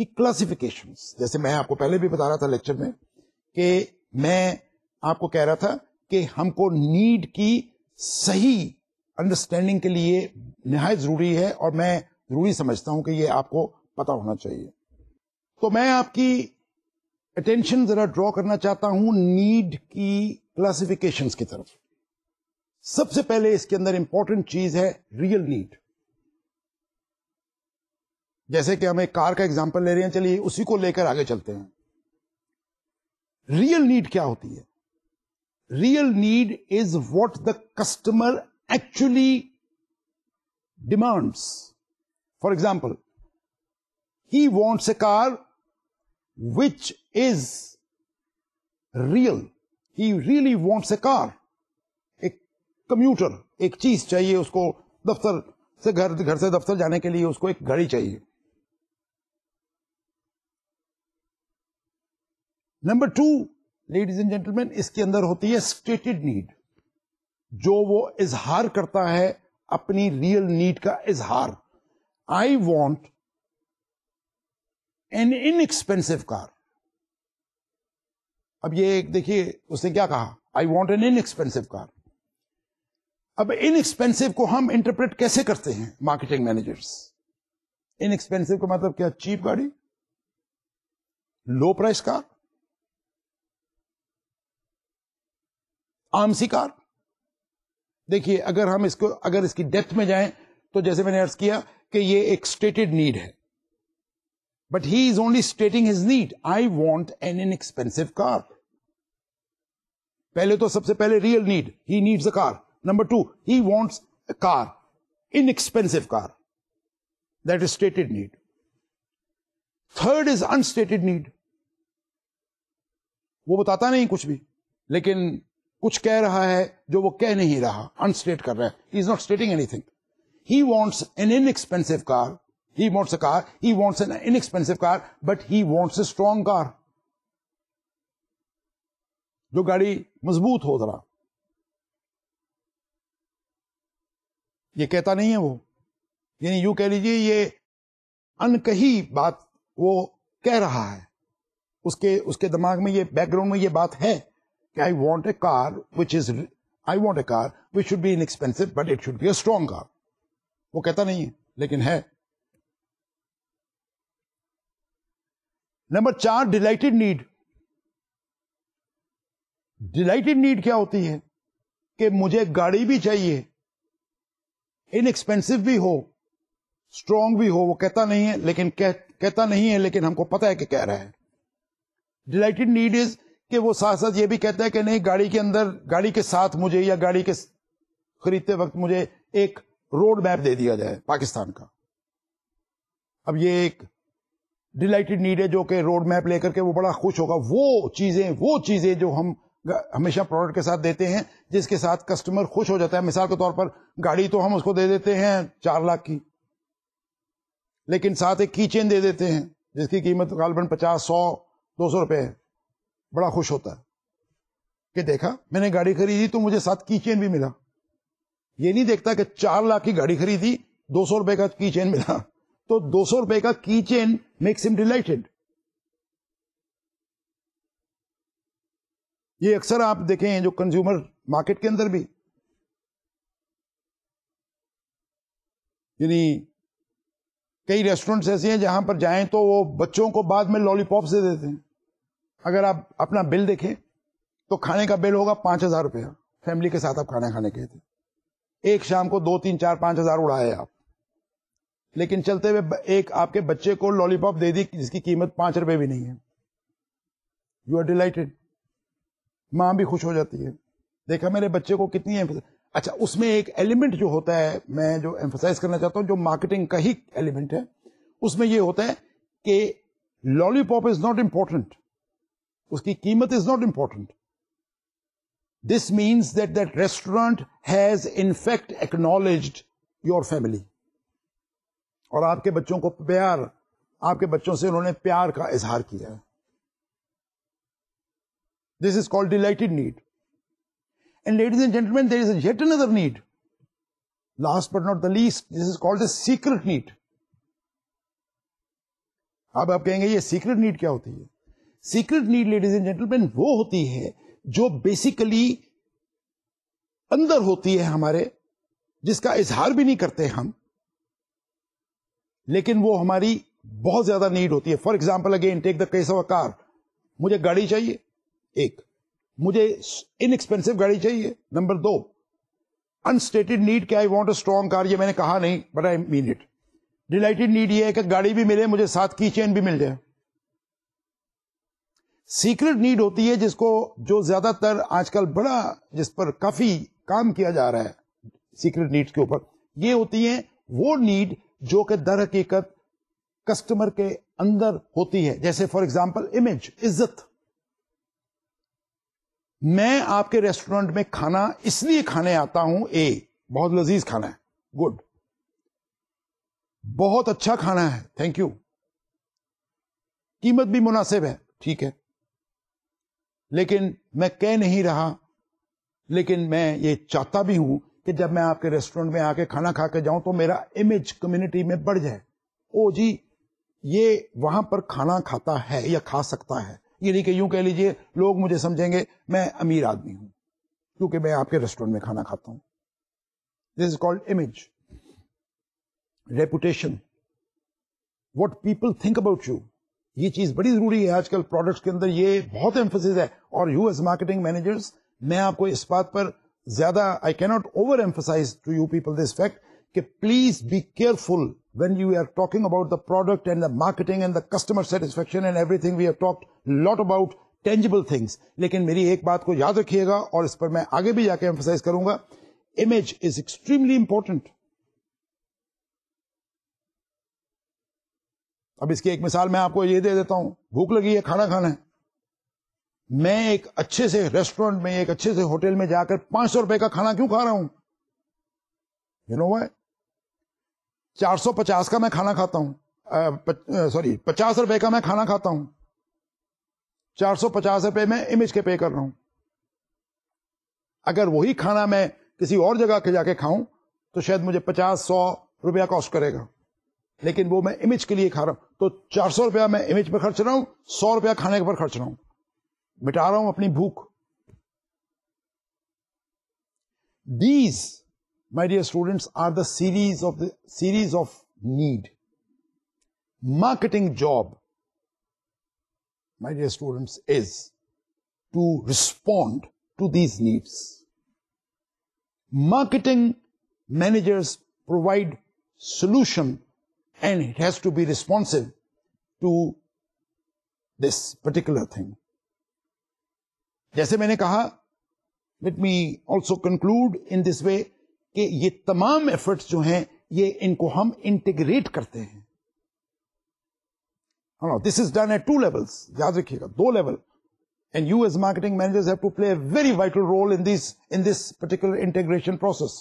A: की क्लासिफिकेशन जैसे मैं आपको पहले भी बता रहा था लेक्चर में कि मैं आपको कह रहा था कि हमको नीड की सही अंडरस्टैंडिंग के लिए नहायत जरूरी है और मैं जरूरी समझता हूं कि ये आपको पता होना चाहिए तो मैं आपकी अटेंशन जरा ड्रॉ करना चाहता हूं नीड की क्लासिफिकेशन की तरफ सबसे पहले इसके अंदर इंपॉर्टेंट चीज है रियल नीड जैसे कि हम एक कार का एग्जांपल ले रहे हैं चलिए उसी को लेकर आगे चलते हैं रियल नीड क्या होती है real need is what the customer actually demands for example he wants a car which is real. He really wants a car. एक कम्यूटर एक चीज चाहिए उसको दफ्तर से घर घर से दफ्तर जाने के लिए उसको एक गाड़ी चाहिए number two ladies and gentleman इसके अंदर होती है स्टेटेड नीड जो वो इजहार करता है अपनी रियल नीड का इजहार I want an inexpensive car अब ये एक देखिए उसने क्या कहा I want an inexpensive car अब इनएक्सपेंसिव को हम इंटरप्रेट कैसे करते हैं मार्केटिंग मैनेजर्स इनएक्सपेंसिव का मतलब क्या चीप गाड़ी लो प्राइस कार आमसी कार देखिए अगर हम इसको अगर इसकी डेप्थ में जाएं तो जैसे मैंने अर्ज किया कि ये एक स्टेटेड नीड है But he is only stating his need. I want an inexpensive car. पहले तो सबसे पहले real need he needs a car number two he wants a car inexpensive car that is stated need third is unstated need वो बताता नहीं कुछ भी लेकिन कुछ कह रहा है जो वो कह नहीं रहा अनस्टेट कर रहा है is not stating anything he wants an inexpensive car He wants a car. He wants an inexpensive car, but he wants a strong car. जो गाड़ी मजबूत हो जरा ये कहता नहीं है वो यानी यूं कह लीजिए ये अनकही बात वो कह रहा है उसके उसके दिमाग में ये बैकग्राउंड में ये बात है कि I want a car which is I want a car which should be inexpensive but it should be a strong car वो कहता नहीं है लेकिन है नंबर चार डिलाइटेड नीड डिलाइटेड नीड क्या होती है कि मुझे गाड़ी भी चाहिए इनएक्सपेंसिव भी हो स्ट्रॉन्ग भी हो वो कहता नहीं है लेकिन कह, कहता नहीं है लेकिन हमको पता है कि कह रहा है डिलाइटेड नीड इज कि वो साथ साथ ये भी कहता है कि नहीं गाड़ी के अंदर गाड़ी के साथ मुझे या गाड़ी के खरीदते वक्त मुझे एक रोड मैप दे दिया जाए पाकिस्तान का अब ये एक डिलाइटेड नीड है जो कि रोड मैप लेकर के वो बड़ा खुश होगा वो चीज़ें वो चीज़ें जो हम हमेशा प्रोडक्ट के साथ देते हैं जिसके साथ कस्टमर खुश हो जाता है मिसाल के तौर पर गाड़ी तो हम उसको दे देते हैं चार लाख की लेकिन साथ एक की चेन दे देते हैं जिसकी कीमत गालबन पचास सौ दो सौ रुपये है बड़ा खुश होता है कि देखा मैंने गाड़ी खरीदी तो मुझे साथ की चेन भी मिला ये नहीं देखता कि चार लाख की गाड़ी खरीदी दो सौ रुपये का की चेन मिला तो दो सौ रुपए का की चेन मेक्स इम डिलाइटेड ये अक्सर आप देखे हैं जो कंज्यूमर मार्केट के अंदर भी यानी कई रेस्टोरेंट्स ऐसे हैं जहां पर जाएं तो वो बच्चों को बाद में लॉलीपॉप दे देते हैं अगर आप अपना बिल देखें तो खाने का बिल होगा पांच हजार रुपया फैमिली के साथ आप खाना खाने गए थे एक शाम को दो तीन चार पांच हजार उड़ाए आप लेकिन चलते हुए एक आपके बच्चे को लॉलीपॉप दे दी जिसकी कीमत पांच रुपए भी नहीं है यू आर डिलाइटेड मां भी खुश हो जाती है देखा मेरे बच्चे को कितनी अच्छा उसमें एक एलिमेंट जो होता है मैं जो एम्फोसाइज करना चाहता हूं जो मार्केटिंग का ही एलिमेंट है उसमें यह होता है कि लॉलीपॉप इज नॉट इंपॉर्टेंट उसकी कीमत is not important this means that that restaurant has in fact acknowledge your family और आपके बच्चों को प्यार आपके बच्चों से उन्होंने प्यार का इजहार किया है this is called delighted need and ladies and gentleman there is yet another need last but not the least this is called the secret need अब आप कहेंगे ये सीक्रेट नीड क्या होती है secret need ladies and gentleman वो होती है जो बेसिकली अंदर होती है हमारे जिसका इजहार भी नहीं करते हम लेकिन वो हमारी बहुत ज्यादा नीड होती है for example again take the case of a car मुझे गाड़ी चाहिए एक मुझे इनएक्सपेंसिव गाड़ी चाहिए नंबर दो अनस्टेटेड नीड क्या I want a strong car ये मैंने कहा नहीं but I mean it delighted need ये है कि गाड़ी भी मिले मुझे साथ की चेन भी मिल जाए सीक्रेट नीड होती है जिसको जो ज्यादातर आजकल बड़ा जिस पर काफी काम किया जा रहा है सीक्रेट नीड के ऊपर ये होती है वो नीड जो कि दर हकीकत कस्टमर के अंदर होती है जैसे फॉर एग्जाम्पल इमेज इज्जत मैं आपके रेस्टोरेंट में खाना इसलिए खाने आता हूं ए बहुत लजीज खाना है गुड बहुत अच्छा खाना है थैंक यू कीमत भी मुनासिब है ठीक है लेकिन मैं कह नहीं रहा लेकिन मैं ये चाहता भी हूं कि जब मैं आपके रेस्टोरेंट में आके खाना खा के जाऊं तो मेरा इमेज कम्युनिटी में बढ़ जाए ओ जी ये वहां पर खाना खाता है या खा सकता है ये नहीं कि यूं कह लीजिए लोग मुझे समझेंगे मैं अमीर आदमी हूं क्योंकि मैं आपके रेस्टोरेंट में खाना खाता हूं this is called image reputation what people think about you ये चीज बड़ी जरूरी है आजकल प्रोडक्ट्स के अंदर ये बहुत एम्फोसिस है और यू एज मार्केटिंग मैनेजर्स मैं आपको इस बात पर ज्यादा I cannot over emphasize to you people this fact कि please be careful when you are talking about the product and the marketing and the customer satisfaction and everything we have talked lot about tangible things लेकिन मेरी एक बात को याद रखिएगा और इस पर मैं आगे भी जाके एम्फोसाइज करूंगा इमेज इज एक्सट्रीमली इंपॉर्टेंट अब इसकी एक मिसाल मैं आपको ये दे देता हूं भूख लगी है खाना खाना है मैं एक अच्छे से रेस्टोरेंट में एक अच्छे से होटल में जाकर पांच सौ रुपए का खाना क्यों खा रहा हूं यू नो वाई चार सौ पचास का मैं खाना खाता हूं सॉरी पचास रुपए का मैं खाना खाता हूं चार सौ पचास रुपए में इमेज के पे कर रहा हूं अगर वही खाना मैं किसी और जगह के जाके खाऊं तो शायद मुझे पचास सौ रुपया कॉस्ट करेगा लेकिन वो मैं इमेज के लिए खा रहा हूं तो चार सौ रुपया मैं इमेज पर खर्च रहा हूं सौ रुपया खाने पर खर्च रहा हूं मिटा रहा हूं अपनी भूख these my dear students, are the series of the series of need. Marketing job, my dear students, is to respond to these needs. Marketing managers provide solution and it has to be responsive to this particular thing. जैसे मैंने कहा let me also conclude in this way कि ये तमाम efforts जो हैं ये इनको हम इंटीग्रेट करते हैं this is done at two levels याद रखिएगा दो level and you as marketing managers have to play a very vital role in this in this particular integration process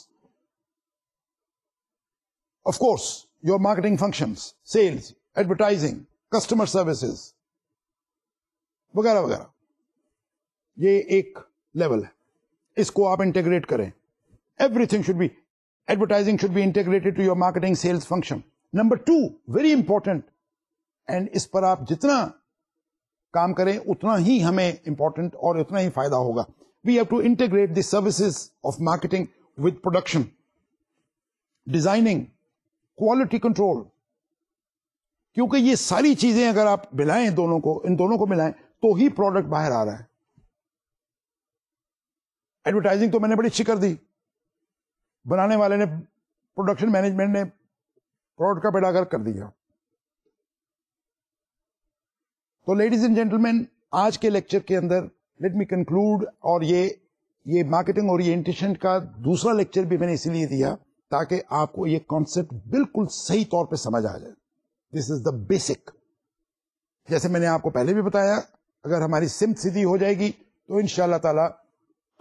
A: of course your marketing functions sales advertising customer services वगैरह वगैरह ये एक level है इसको आप इंटेग्रेट करें everything should be advertising should be integrated to your marketing sales function number two very important and इस पर आप जितना काम करें उतना ही हमें इंपॉर्टेंट और उतना ही फायदा होगा we have to integrate the services of marketing with production designing quality control क्योंकि ये सारी चीजें अगर आप मिलाएं दोनों को इन दोनों को मिलाएं तो ही प्रोडक्ट बाहर आ रहा है एडवर्टाइजिंग तो मैंने बड़ी अच्छी कर दी बनाने वाले ने प्रोडक्शन मैनेजमेंट ने प्रोडक्ट का बेड़ागर कर दिया तो लेडीज एंड जेंटलमैन आज के लेक्चर के अंदर लेट मी कंक्लूड और ये ये मार्केटिंग ओरिएंटेशन का दूसरा लेक्चर भी मैंने इसीलिए दिया ताकि आपको ये कॉन्सेप्ट बिल्कुल सही तौर पे समझ आ जाए दिस इज द बेसिक जैसे मैंने आपको पहले भी बताया अगर हमारी सिम सीधी हो जाएगी तो इनशाला ताला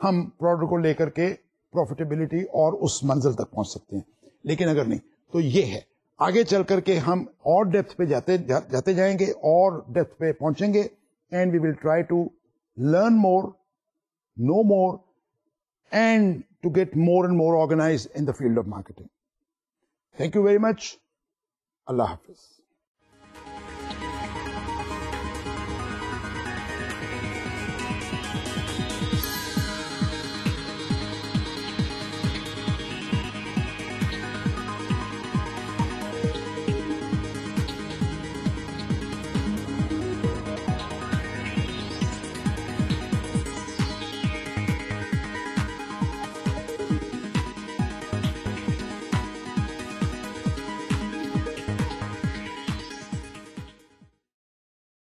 A: हम प्रोडक्ट को लेकर के प्रॉफिटेबिलिटी और उस मंजिल तक पहुंच सकते हैं लेकिन अगर नहीं तो ये है आगे चल करके हम और डेप्थ पे जाते जा, जाते जाएंगे और डेप्थ पे पहुंचेंगे and we will try to learn more know more and to get more and more organize in the field of marketing thank you very much अल्लाह हाफिज़